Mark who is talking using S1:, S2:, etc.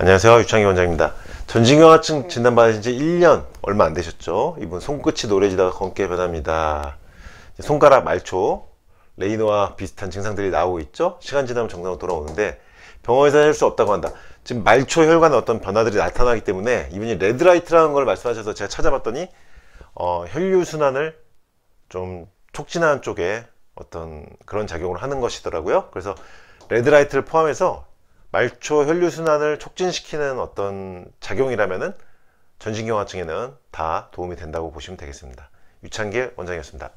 S1: 안녕하세요 유창기 원장입니다 전신경화증 진단받으신 지 1년 얼마 안 되셨죠 이분 손끝이 노래지다가 검게 변합니다 손가락 말초 레이너와 비슷한 증상들이 나오고 있죠 시간 지나면 정상으로 돌아오는데 병원에서 할 수 없다고 한다 지금 말초 혈관에 어떤 변화들이 나타나기 때문에 이분이 레드라이트라는 걸 말씀하셔서 제가 찾아봤더니 어, 혈류순환을 좀 촉진하는 쪽에 어떤 그런 작용을 하는 것이더라고요 그래서 레드라이트를 포함해서 말초 혈류순환을 촉진시키는 어떤 작용이라면은 전신경화증에는 다 도움이 된다고 보시면 되겠습니다. 유창길 원장이었습니다.